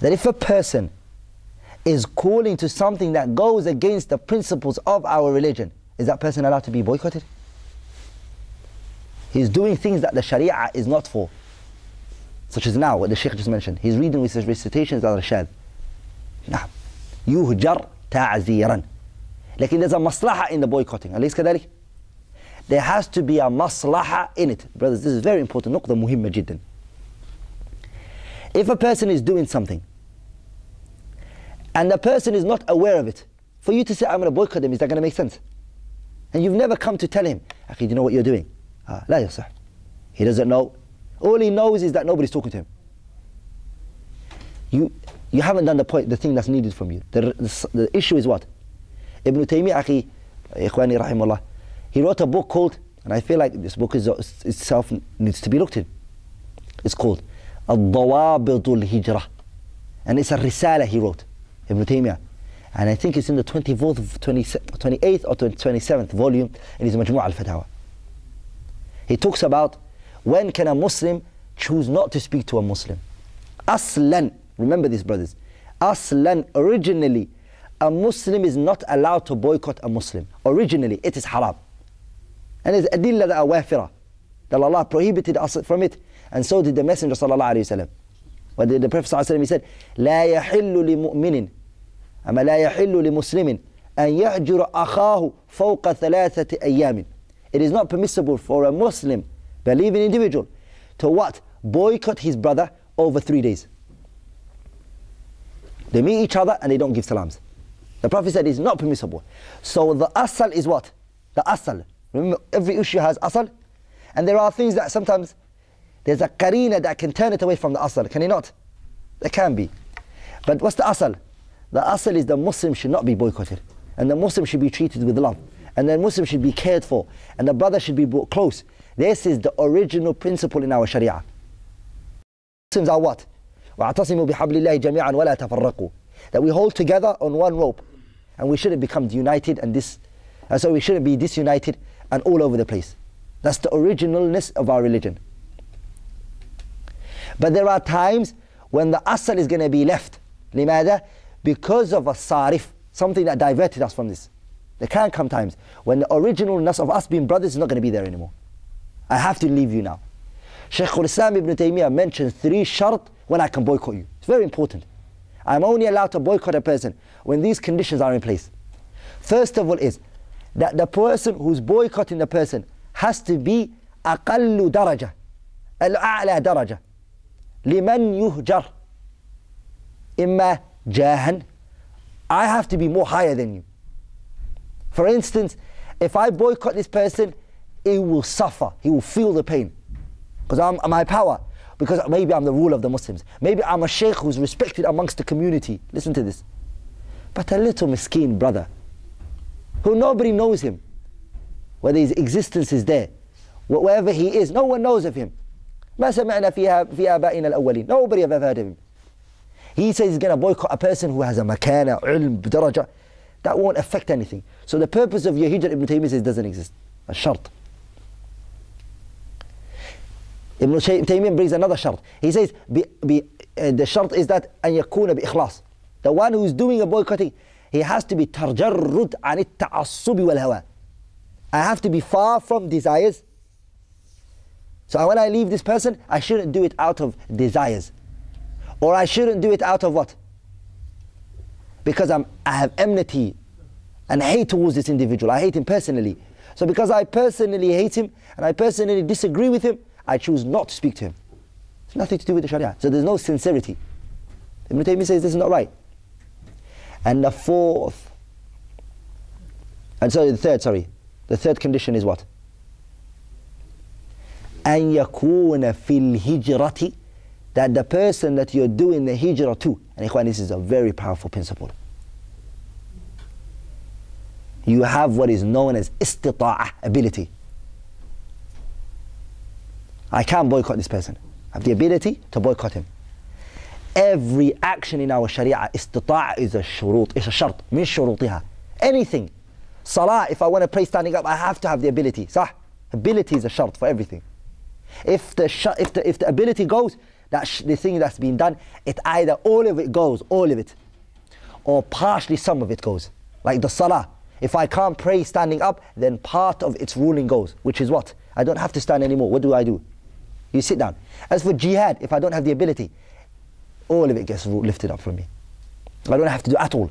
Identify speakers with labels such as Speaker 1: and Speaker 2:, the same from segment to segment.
Speaker 1: that if a person is calling to something that goes against the principles of our religion, is that person allowed to be boycotted? He's doing things that the Sharia is not for, such as now, what the Sheikh just mentioned. He's reading with his recitations al Rashad. Nah, يهجر تعزيرا لكن there's a maslahah in the boycotting أليس كذلك؟ There has to be a maslahah in it. Brothers, this is very important. نقطة مهمة جدا. If a person is doing something and the person is not aware of it, for you to say, I'm going to boycott him, is that going to make sense? And you've never come to tell him, Akhi, do you know what you're doing? Uh, ah, لا He doesn't know. All he knows is that nobody's talking to him. You, you haven't done the point, the thing that's needed from you. The, the, the issue is what? Ibn Taymiyyah, Akhi, Ikhwani Rahimullah, he wrote a book called, and I feel like this book is, itself needs to be looked at. It's called Al-Dawabidul Hijrah. And it's a risala he wrote. Ibn Taymiyyah. And I think it's in the 24th, 28th or 27th volume in his Majmu' al-Fatawa. He talks about when can a Muslim choose not to speak to a Muslim. Aslan, remember this brothers, Aslan, originally, a Muslim is not allowed to boycott a Muslim. Originally, it is haram. And it's adilla that awafira that Allah prohibited us from it. And so did the Messenger sallallahu alayhi wa sallam. What did the Prophet sallallahu alayhi wa sallam, he said, لا يحل لمؤمنين أما لا يحل لمسلم أن يهجر أخاه فوق ثلاثة أيام It is not permissible for a Muslim believing individual to what? Boycott his brother over three days. They meet each other and they don't give salams. The Prophet said it's not permissible. So the asal is what? The asal. Remember, every issue has asal. And there are things that sometimes there's a karina that can turn it away from the asal. Can it not? It can be. But what's the asal? The asal is the Muslims should not be boycotted. And the Muslims should be treated with love. And the Muslims should be cared for. And the brother should be brought close. This is the original principle in our Sharia. Muslims are what? That we hold together on one rope. And we shouldn't become united and this. And uh, so we shouldn't be disunited and all over the place. That's the originalness of our religion. But there are times when the asal is going to be left. لماذا؟ because of a sarif, something that diverted us from this. There can come times when the originalness of us being brothers is not going to be there anymore. I have to leave you now. Shaykh al-Islam ibn Taymiyyah mentioned three shart when I can boycott you. It's very important. I'm only allowed to boycott a person when these conditions are in place. First of all is that the person who's boycotting the person has to be أقل درجة daraja, درجة لمن يهجر إما jahan, I have to be more higher than you. For instance, if I boycott this person, he will suffer. He will feel the pain. Because I'm my power. Because maybe I'm the ruler of the Muslims. Maybe I'm a sheikh who's respected amongst the community. Listen to this. But a little miskeen brother who nobody knows him, whether his existence is there, wherever he is, no one knows of him. ما سمعنا فيها في الأولين. Nobody have ever heard of him. He says he's going to boycott a person who has a makana, ilm, darajah. That won't affect anything. So the purpose of your Ibn Taymiyyah says, doesn't exist. A shart. Ibn Taymiyyah brings another shart. He says, be, be, uh, the shart is that, أن يكون بإخلاص. The one who's doing a boycotting, he has to be تجرد عن التعصب والهوى. I have to be far from desires. So when I leave this person, I shouldn't do it out of desires. Or I shouldn't do it out of what? Because I'm, I have enmity and hate towards this individual. I hate him personally. So because I personally hate him and I personally disagree with him, I choose not to speak to him. It's nothing to do with the Sharia. So there's no sincerity. Ibn Taymiyyah says this is not right. And the fourth, and sorry, the third, sorry. The third condition is what? أن يكون في الهجرة that the person that you're doing the hijrah to, and ikhwan, this is a very powerful principle. You have what is known as istita'ah, ability. I can't boycott this person. I have the ability to boycott him. Every action in our sharia, istita'ah is a shurut, it's a shart, min shurutiha. Anything. Salah, if I want to pray standing up, I have to have the ability. Sah? Ability is a shart for everything. If the, if the, if the ability goes, that the thing that's been done, it either all of it goes, all of it, or partially some of it goes. Like the salah. If I can't pray standing up, then part of its ruling goes, which is what? I don't have to stand anymore. What do I do? You sit down. As for jihad, if I don't have the ability, all of it gets lifted up from me. I don't have to do at all.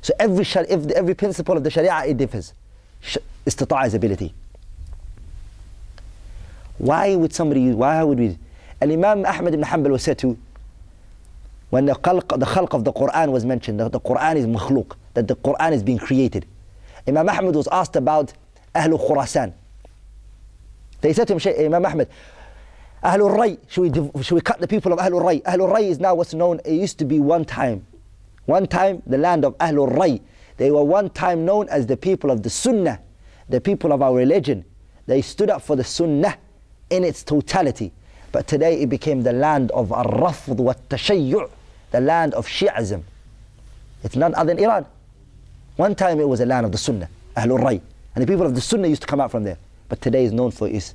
Speaker 1: So every, every principle of the Sharia, it differs. Istata'a is ability. Why would somebody, why would we, Al-Imam Ahmad ibn Hanbal to, when the khalq, the khalq of the Quran was mentioned, that the Quran is makhluk, that the Quran is being created. Imam Ahmad was asked about Ahlul Khurasan. They said to him, Imam Ahmad, Ahlul Ray, should we, should we cut the people of Ahlul Ray? Ahlul Ray is now what's known, it used to be one time. One time, the land of Ahlul Ray. They were one time known as the people of the Sunnah, the people of our religion. They stood up for the Sunnah in its totality. But today it became the land of Ar-Rafd wa Tashayu', the land of Shi'ism. It's none other than Iran. One time it was a land of the Sunnah, Ahlul Ray. And the people of the Sunnah used to come out from there. But today is known for its.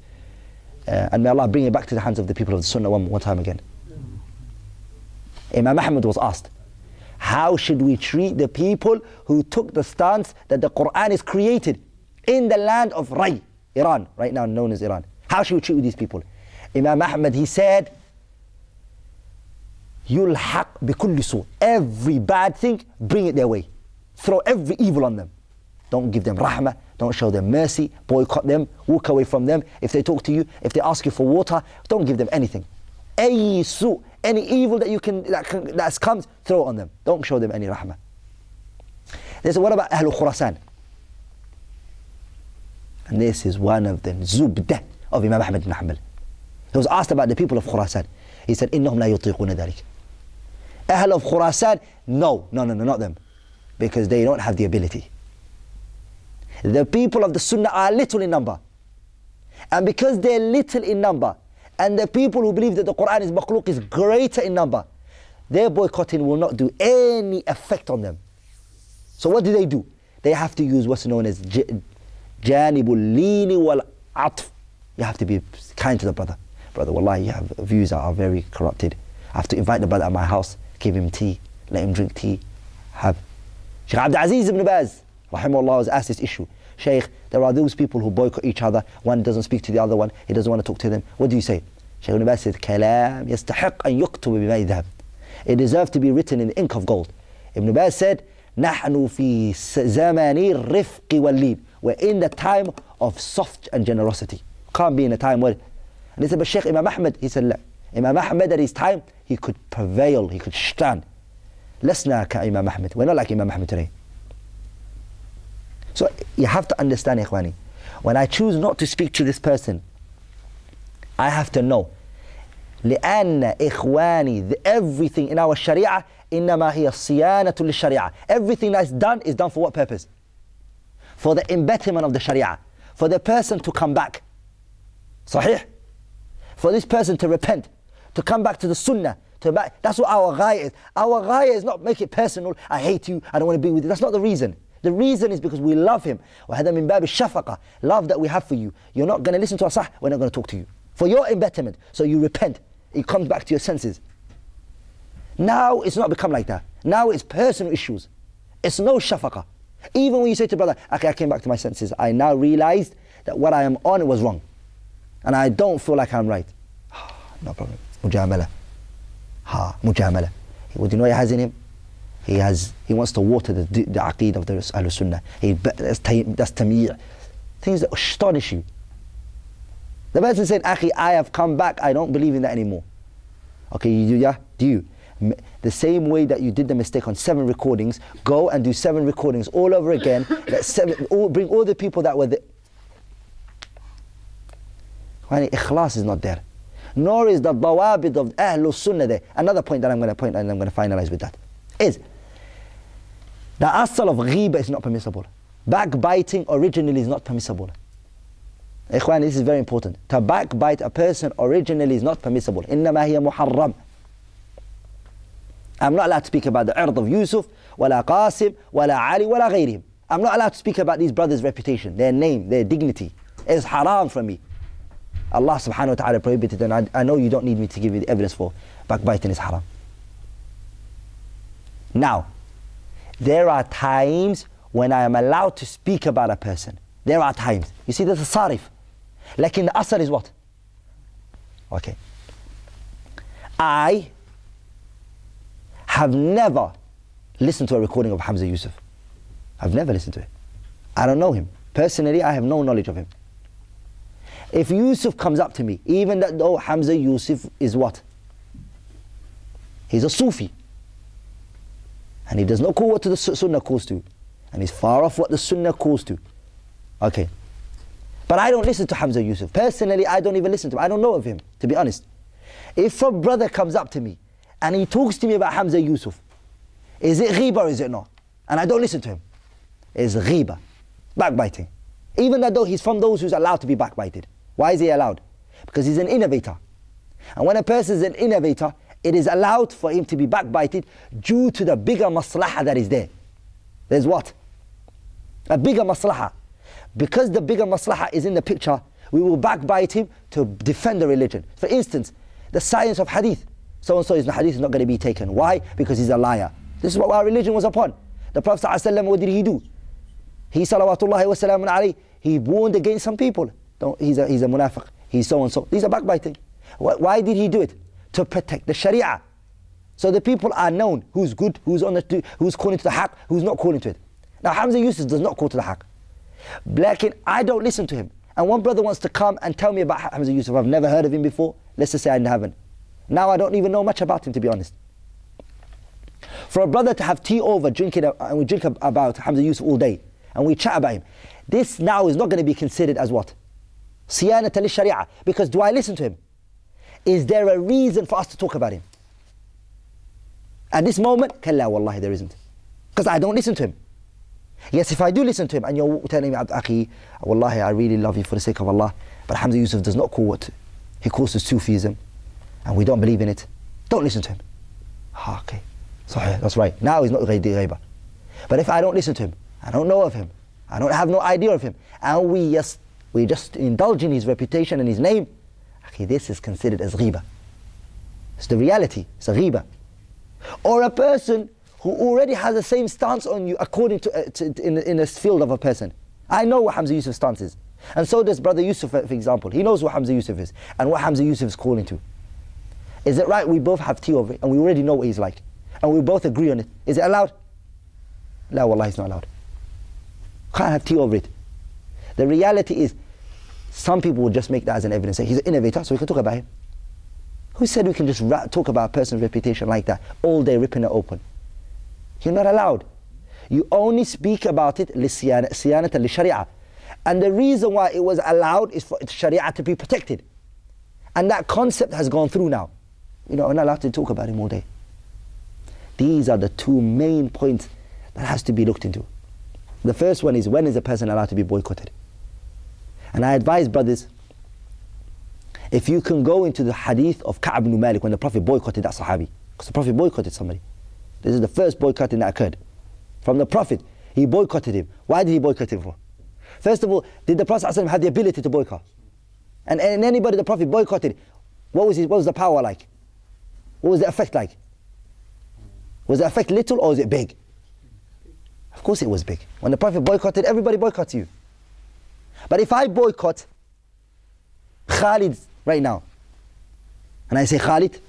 Speaker 1: Uh, and may Allah bring it back to the hands of the people of the Sunnah one, one time again. Imam Ahmad was asked, how should we treat the people who took the stance that the Quran is created in the land of Ray, Iran, right now known as Iran? How should we treat these people? Imam Ahmad, he said, Yulhaq bikulli su. Every bad thing, bring it their way. Throw every evil on them. Don't give them rahmah. Don't show them mercy. Boycott them. Walk away from them. If they talk to you, if they ask you for water, don't give them anything. Any any evil that you can that, can, that comes, throw on them. Don't show them any rahmah. They said, what about Ahlul Khurasan? And this is one of them, Zubda of Imam Ahmad ibn Hanbal. He was asked about the people of Khurasan. He said, "Innahum la yutiquna ذَلِكَ Ahl of Khurasan, no, no, no, no, not them. Because they don't have the ability. The people of the Sunnah are little in number. And because they're little in number, and the people who believe that the Quran is makhluk is greater in number, their boycotting will not do any effect on them. So what do they do? They have to use what's known as janibul lini wal atf. You have to be kind to the brother. Brother, wallahi, you have views that are very corrupted. I have to invite the brother at my house, give him tea, let him drink tea, have. Sheikh Abdul Aziz ibn Baz, rahimahullah, has asked this issue. Sheikh, there are those people who boycott each other. One doesn't speak to the other one. He doesn't want to talk to them. What do you say? Sheikh ibn Baz said, "Kalam يستحق أن يكتب بما It deserves to be written in ink of gold. Ibn Baz said, نحن في زمان الرفق واللين. We're in the time of soft and generosity. Can't be in a time where and said, but Sheikh Imam Ahmed, he said, Imam Ahmed at his time, he could prevail, he could stand. Lesna ka Imam Ahmed. We're not like Imam Ahmed today. So you have to understand, Ikhwani. When I choose not to speak to this person, I have to know. لأن إخواني the, everything in our Sharia إنما هي صيانة للشريعة everything that's done is done for what purpose? for the embedment of the Sharia for the person to come back صحيح for this person to repent, to come back to the sunnah. To back, that's what our ghaya is. Our ghaya is not make it personal. I hate you. I don't want to be with you. That's not the reason. The reason is because we love him. وَهَذَا مِنْ بَابِ الشَّفَقَةِ Love that we have for you. You're not going to listen to us. We're not going to talk to you. For your betterment. So you repent. It comes back to your senses. Now it's not become like that. Now it's personal issues. It's no shafaqah. Even when you say to brother, okay, I came back to my senses. I now realized that what I am on was wrong and I don't feel like I'm right. no problem. Mujamala. Ha, mujamala. Do you know he has in him? He has, he wants to water the, the aqid of the Ahlul Sunnah. He, that's, that's tamir. Things that astonish you. The person said, Akhi, I have come back. I don't believe in that anymore. Okay, you do, yeah? Do you? The same way that you did the mistake on seven recordings, go and do seven recordings all over again. let seven, all, bring all the people that were and ikhlas is not there. Nor is the bawabid of Ahlul Sunnah there. Another point that I'm going to point and I'm going to finalize with that is the asal of Ghiba is not permissible. Backbiting originally is not permissible. Ikhwan, this is very important. To backbite a person originally is not permissible. إنما hiya محرم. I'm not allowed to speak about the earth of Yusuf, Wala Qasim, Wala Ali, Wala غيرهم. I'm not allowed to speak about these brothers' reputation, their name, their dignity. It's haram for me. Allah subhanahu wa ta'ala prohibited and I, I know you don't need me to give you the evidence for backbiting is haram. Now, there are times when I am allowed to speak about a person. There are times. You see, there's a sarif. Like in the asr is what? Okay. I have never listened to a recording of Hamza Yusuf. I've never listened to it. I don't know him. Personally, I have no knowledge of him. If Yusuf comes up to me, even though Hamza Yusuf is what? He's a Sufi. And he does not call what the Sunnah calls to. And he's far off what the Sunnah calls to. Okay. But I don't listen to Hamza Yusuf. Personally, I don't even listen to him. I don't know of him, to be honest. If a brother comes up to me and he talks to me about Hamza Yusuf, is it ghiba or is it not? And I don't listen to him. It's ghiba, backbiting. Even though he's from those who's allowed to be backbited. Why is he allowed? Because he's an innovator. And when a person is an innovator, it is allowed for him to be backbited due to the bigger maslaha that is there. There's what? A bigger maslaha. Because the bigger maslaha is in the picture, we will backbite him to defend the religion. For instance, the science of hadith. So and so is the hadith is not going to be taken. Why? Because he's a liar. This is what our religion was upon. The Prophet ﷺ, what did he do? He salawatullahi wa alayhi, he warned against some people. Don't, he's, a, he's a munafiq. He's so and so. These are backbiting. Why, why did he do it? To protect the sharia. So the people are known who's good, who's on the who's calling to the haqq, who's not calling to it. Now Hamza Yusuf does not call to the haqq. Blacking, I don't listen to him. And one brother wants to come and tell me about Hamza Yusuf. I've never heard of him before. Let's just say I haven't. Now I don't even know much about him, to be honest. For a brother to have tea over, drinking, uh, and we drink about Hamza Yusuf all day, and we chat about him, this now is not going to be considered as what? صيانة sharia because do I listen to him? Is there a reason for us to talk about him? At this moment, كلا والله there isn't. Because I don't listen to him. Yes, if I do listen to him and you're telling me, Aki, wallahi, I really love you for the sake of Allah, but Hamza Yusuf does not call it. He calls it Sufism and we don't believe in it. Don't listen to him. Ah, okay, Sahih, that's right. Now he's not ghaiba. But if I don't listen to him, I don't know of him, I don't have no idea of him, and we just we just indulge in his reputation and his name. This is considered as riba. It's the reality. It's a riba. Or a person who already has the same stance on you according to, uh, to in, in this field of a person. I know what Hamza Yusuf's stance is. And so does Brother Yusuf, uh, for example. He knows what Hamza Yusuf is and what Hamza Yusuf is calling to. Is it right we both have tea over it and we already know what he's like? And we both agree on it. Is it allowed? No, Allah it's not allowed. Can't have tea over it. The reality is some people would just make that as an evidence. Say he's an innovator, so we can talk about him. Who said we can just talk about a person's reputation like that all day, ripping it open? You're not allowed. You only speak about it li sharia, And the reason why it was allowed is for Sharia to be protected. And that concept has gone through now. You know, we're not allowed to talk about him all day. These are the two main points that has to be looked into. The first one is when is a person allowed to be boycotted? And I advise brothers, if you can go into the hadith of Ka'b ibn Malik when the Prophet boycotted that Sahabi, because the Prophet boycotted somebody. This is the first boycotting that occurred. From the Prophet, he boycotted him. Why did he boycott him for? First of all, did the Prophet have the ability to boycott? And, and anybody the Prophet boycotted, what was, his, what was the power like? What was the effect like? Was the effect little or was it big? Of course it was big. When the Prophet boycotted, everybody boycotted you. But if I boycott Khalid right now, and I say Khalid,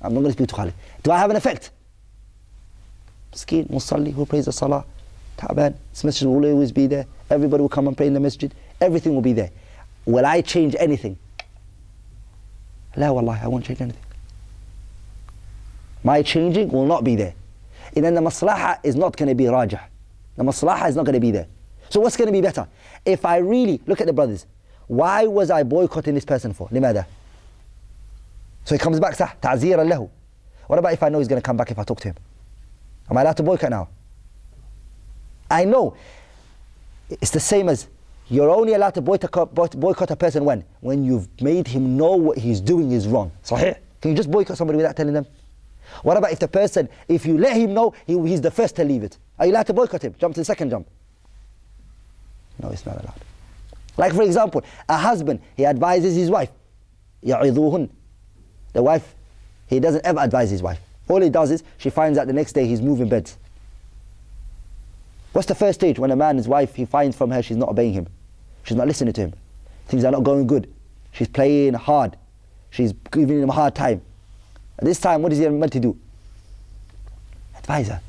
Speaker 1: I'm not going to speak to Khalid. Do I have an effect? Miskin, Musalli, who prays the Salah, Ta'ban, this message will always be there. Everybody will come and pray in the masjid. Everything will be there. Will I change anything? La wallahi, I won't change anything. My changing will not be there. And then the maslaha is not going to be rajah. The maslaha is not going to be there. So what's going to be better? If I really, look at the brothers, why was I boycotting this person for? لماذا? So he comes back, صح, ta'zir lahu What about if I know he's going to come back if I talk to him? Am I allowed to boycott now? I know. It's the same as you're only allowed to boycott, boycott a person when? When you've made him know what he's doing is wrong. صحيح. Can you just boycott somebody without telling them? What about if the person, if you let him know, he, he's the first to leave it? Are you allowed to boycott him? Jump to the second jump. No, it's not allowed. Like for example, a husband, he advises his wife. يعذوهن The wife, he doesn't ever advise his wife. All he does is, she finds out the next day he's moving beds. What's the first stage when a man, his wife, he finds from her she's not obeying him? She's not listening to him. Things are not going good. She's playing hard. She's giving him a hard time. At this time, what is he meant to do? Advise her.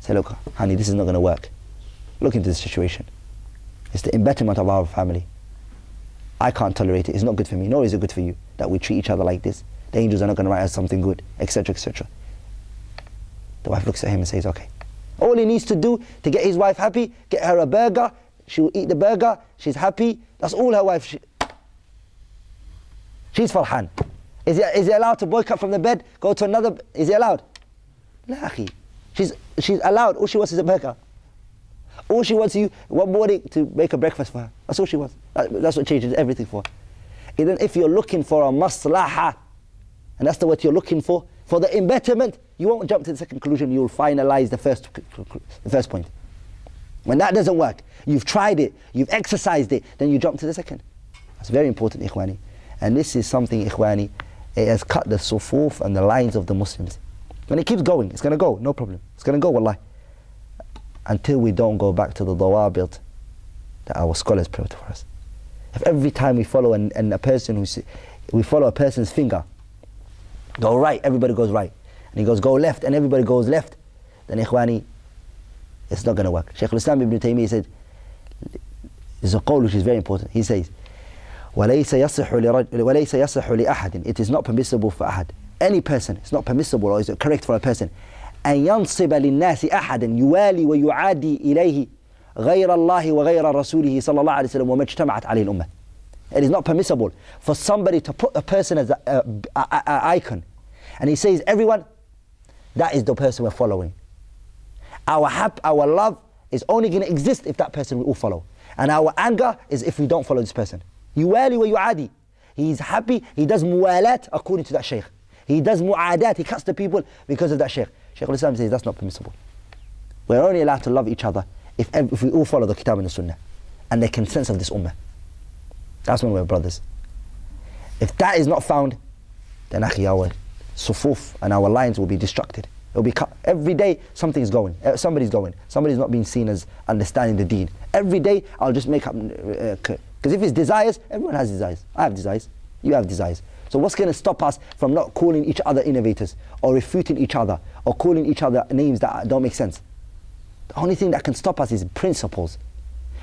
Speaker 1: Say, look, honey, this is not going to work. Look into the situation. It's the embitterment of our family. I can't tolerate it. It's not good for me, nor is it good for you that we treat each other like this. The angels are not going to write us something good, etc., etc. The wife looks at him and says, Okay. All he needs to do to get his wife happy, get her a burger. She will eat the burger. She's happy. That's all her wife. She, she's falhan. Is he, is he allowed to boycott from the bed, go to another? Is he allowed? Lahi. She's, she's allowed. All she wants is a burger. All she wants you one morning to make a breakfast for her. That's all she wants. That's what changes everything for And then if you're looking for a maslaha, and that's the what you're looking for, for the embetterment, you won't jump to the second conclusion. You'll finalize the first, the first point. When that doesn't work, you've tried it, you've exercised it, then you jump to the second. That's very important, Ikhwani. And this is something, Ikhwani, it has cut the sufuf and the lines of the Muslims. When it keeps going, it's going to go, no problem. It's going to go, wallahi until we don't go back to the dawabit that our scholars prayed for us. If every time we follow an, an a person who we follow a person's finger, go right, everybody goes right, and he goes go left, and everybody goes left, then ikhwani, it's not going to work. Shaykh al-Islam ibn Taymiyyah said, there's a call which is very important. He says, وليس يصح وليس يصح It is not permissible for أحد. Any person. It's not permissible or is it correct for a person أن ينصب للناس أحدا يوالي ويعادي إليه غير الله وغير رسوله صلى الله عليه وسلم وما اجتمعت عليه الأمة. It is not permissible for somebody to put a person as an icon. And he says, everyone, that is the person we're following. Our, hap, our love is only going to exist if that person we all follow. And our anger is if we don't follow this person. Yuwali wa yu'adi. He's happy, he does muwalat according to that shaykh. He does mu'adat, he cuts the people because of that shaykh. Shaykh al-Islam says that's not permissible. We're only allowed to love each other if, if we all follow the Kitab and the Sunnah and the consensus of this Ummah. That's when we're brothers. If that is not found, then akhi, our sufuf and our lines will be destructed. It'll be cut. Every day something's going. Uh, somebody's going. Somebody's not being seen as understanding the deen. Every day I'll just make up. Because uh, uh if it's desires, everyone has desires. I have desires. You have desires. So what's going to stop us from not calling each other innovators or refuting each other or calling each other names that don't make sense? The only thing that can stop us is principles.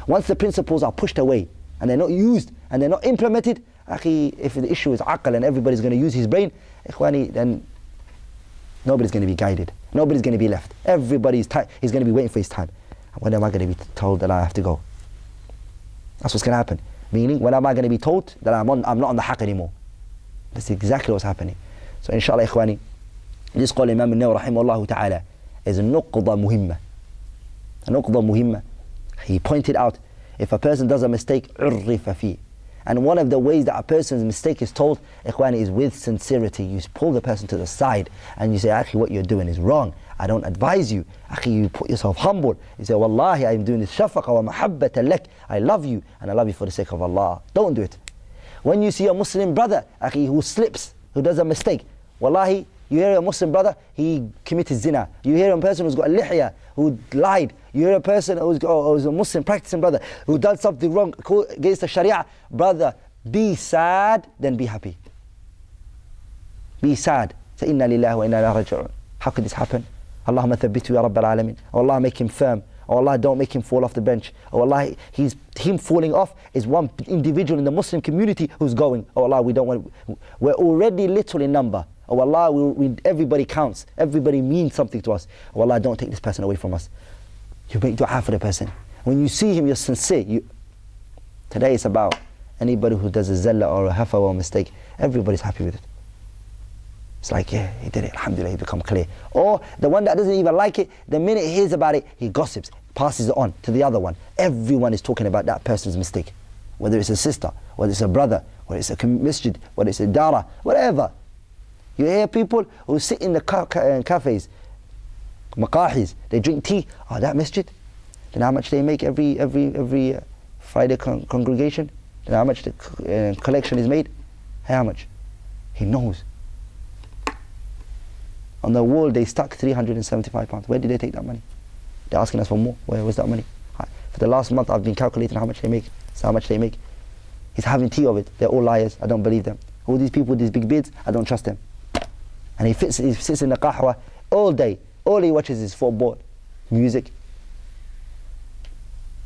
Speaker 1: Once the principles are pushed away and they're not used and they're not implemented, if the issue is aql and everybody's going to use his brain, then nobody's going to be guided. Nobody's going to be left. Everybody's is going to be waiting for his time. When am I going to be told that I have to go? That's what's going to happen. Meaning, when am I going to be told that I'm, on, I'm not on the haqq anymore? That's exactly what's happening. So inshallah, ikhwani, this call Imam al rahimahullah ta'ala is a nuqda muhimma. A nuqda muhimma. He pointed out, if a person does a mistake, urri فيه. And one of the ways that a person's mistake is told, ikhwani, is with sincerity. You pull the person to the side and you say, actually what you're doing is wrong. I don't advise you. Akhi, you put yourself humble. You say, Wallahi, I'm doing this shafaqa wa mahabbatan lak. I love you and I love you for the sake of Allah. Don't do it. When you see a Muslim brother who slips, who does a mistake, wallahi, you hear a Muslim brother, he committed zina. You hear a person who's got a lihya, who lied. You hear a person who's, got, oh, who's a Muslim practicing brother, who does something wrong against the Sharia. Brother, be sad, then be happy. Be sad. Say, inna lillahi wa inna How could this happen? Allahumma thabbitu ya Rabbil Alameen. Allah make him firm. Oh Allah, don't make him fall off the bench. Oh Allah, he's, him falling off is one individual in the Muslim community who's going. Oh Allah, we don't want, we're already little in number. Oh Allah, we, we, everybody counts. Everybody means something to us. Oh Allah, don't take this person away from us. You make dua for the person. When you see him, you're sincere. You, today it's about anybody who does a zella or a hafa or a mistake. Everybody's happy with it. It's like, yeah, he did it, alhamdulillah, he become clear. Or the one that doesn't even like it, the minute he hears about it, he gossips passes it on to the other one. Everyone is talking about that person's mistake. Whether it's a sister, whether it's a brother, whether it's a masjid, whether it's a dara, whatever. You hear people who sit in the ca ca uh, cafes, maqahis, they drink tea. Oh, that masjid? Then how much they make every, every, every uh, Friday con congregation? Then how much the uh, collection is made? How much? He knows. On the wall, they stuck 375 pounds. Where did they take that money? They're asking us for more. Where, where's that money? For the last month, I've been calculating how much they make. So how much they make. He's having tea of it. They're all liars. I don't believe them. All these people with these big beards, I don't trust them. And he, fits, he sits in the qahwa all day. All he watches is football, music.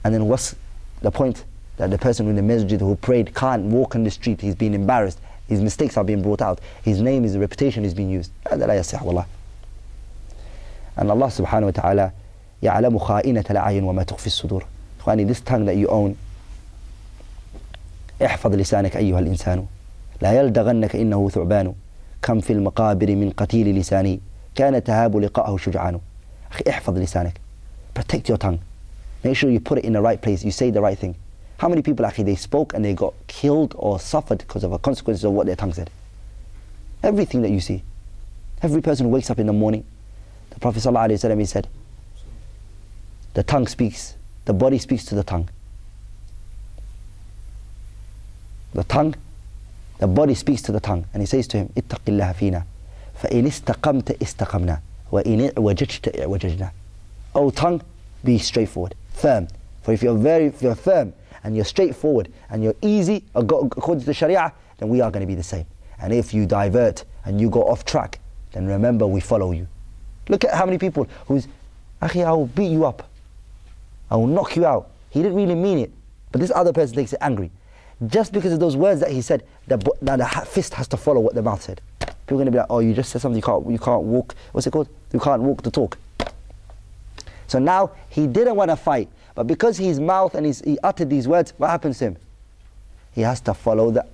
Speaker 1: And then what's the point? That the person in the masjid who prayed can't walk on the street. He's being embarrassed. His mistakes are being brought out. His name, his reputation is being used. And Allah subhanahu wa ta'ala يعلم خائنة الأعين وما تخفي الصدور إخواني this tongue that you own احفظ لسانك أيها الإنسان لا يلدغنك إنه ثعبان كم في المقابر من قتيل لساني كان تهاب لقاءه شجعان أخي احفظ لسانك protect your tongue make sure you put it in the right place you say the right thing how many people actually they spoke and they got killed or suffered because of the consequences of what their tongue said everything that you see every person wakes up in the morning the Prophet ﷺ he said The tongue speaks, the body speaks to the tongue. The tongue, the body speaks to the tongue. And he says to him, اتق الله فينا فإن استقمت استقمنا وإن اعوججت اعوججنا O tongue, be straightforward, firm. For if you're very, if you're firm and you're straightforward and you're easy according to the Sharia, then we are going to be the same. And if you divert and you go off track, then remember we follow you. Look at how many people who's, Akhi, I'll beat you up. I will knock you out. He didn't really mean it. But this other person takes it angry. Just because of those words that he said, the, now the fist has to follow what the mouth said. People are going to be like, oh, you just said something, you can't, you can't walk. What's it called? You can't walk the talk. So now he didn't want to fight. But because his mouth and his, he uttered these words, what happens to him? He has to follow the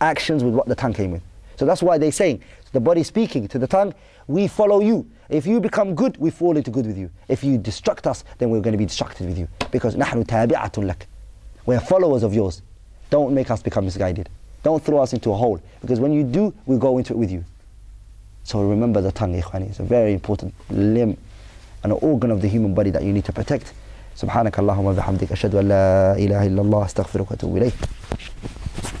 Speaker 1: actions with what the tongue came with. So that's why they're saying, the body speaking to the tongue, we follow you. If you become good, we fall into good with you. If you destruct us, then we're going to be destructed with you. Because نحن تابعة لك. We're followers of yours. Don't make us become misguided. Don't throw us into a hole. Because when you do, we go into it with you. So remember the tongue, إخواني. It's a very important limb and an organ of the human body that you need to protect. سبحانك اللهم وبحمدك أشهد أن لا إله إلا الله أستغفرك وأتوب إليك